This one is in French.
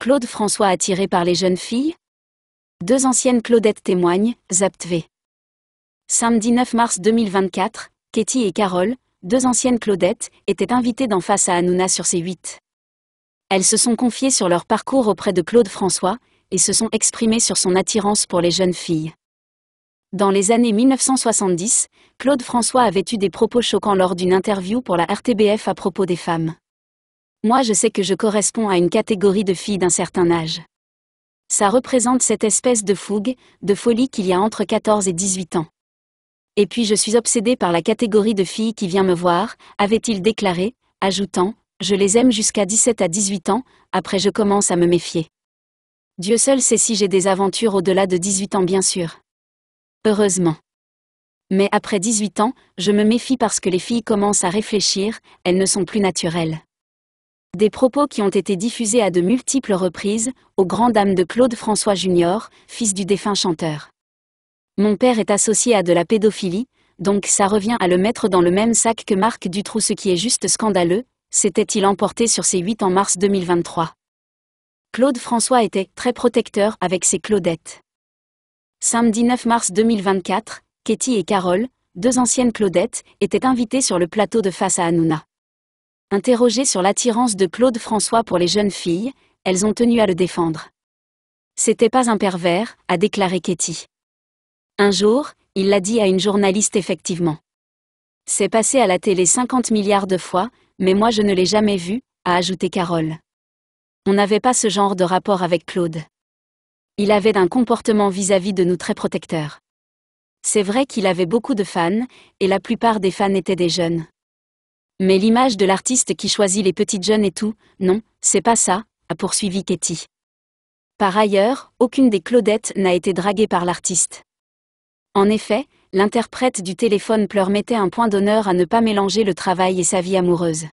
Claude François attiré par les jeunes filles Deux anciennes Claudettes témoignent, Zaptv. Samedi 9 mars 2024, Katie et Carole, deux anciennes Claudettes, étaient invitées d'en face à Hanouna sur c 8 Elles se sont confiées sur leur parcours auprès de Claude François et se sont exprimées sur son attirance pour les jeunes filles. Dans les années 1970, Claude François avait eu des propos choquants lors d'une interview pour la RTBF à propos des femmes. Moi je sais que je corresponds à une catégorie de filles d'un certain âge. Ça représente cette espèce de fougue, de folie qu'il y a entre 14 et 18 ans. Et puis je suis obsédée par la catégorie de filles qui vient me voir, avait-il déclaré, ajoutant, je les aime jusqu'à 17 à 18 ans, après je commence à me méfier. Dieu seul sait si j'ai des aventures au-delà de 18 ans bien sûr. Heureusement. Mais après 18 ans, je me méfie parce que les filles commencent à réfléchir, elles ne sont plus naturelles. Des propos qui ont été diffusés à de multiples reprises, aux grandes dames de Claude François Junior, fils du défunt chanteur. Mon père est associé à de la pédophilie, donc ça revient à le mettre dans le même sac que Marc Dutroux ce qui est juste scandaleux, s'était-il emporté sur ses 8 en mars 2023. Claude François était très protecteur avec ses Claudettes. Samedi 9 mars 2024, Katie et Carole, deux anciennes Claudettes, étaient invitées sur le plateau de face à Hanouna. Interrogées sur l'attirance de Claude François pour les jeunes filles, elles ont tenu à le défendre. C'était pas un pervers, a déclaré Katie. Un jour, il l'a dit à une journaliste effectivement. C'est passé à la télé 50 milliards de fois, mais moi je ne l'ai jamais vu, a ajouté Carole. On n'avait pas ce genre de rapport avec Claude. Il avait un comportement vis-à-vis -vis de nous très protecteur. C'est vrai qu'il avait beaucoup de fans, et la plupart des fans étaient des jeunes. Mais l'image de l'artiste qui choisit les petites jeunes et tout, non, c'est pas ça, a poursuivi Katie. Par ailleurs, aucune des Claudettes n'a été draguée par l'artiste. En effet, l'interprète du téléphone pleure mettait un point d'honneur à ne pas mélanger le travail et sa vie amoureuse.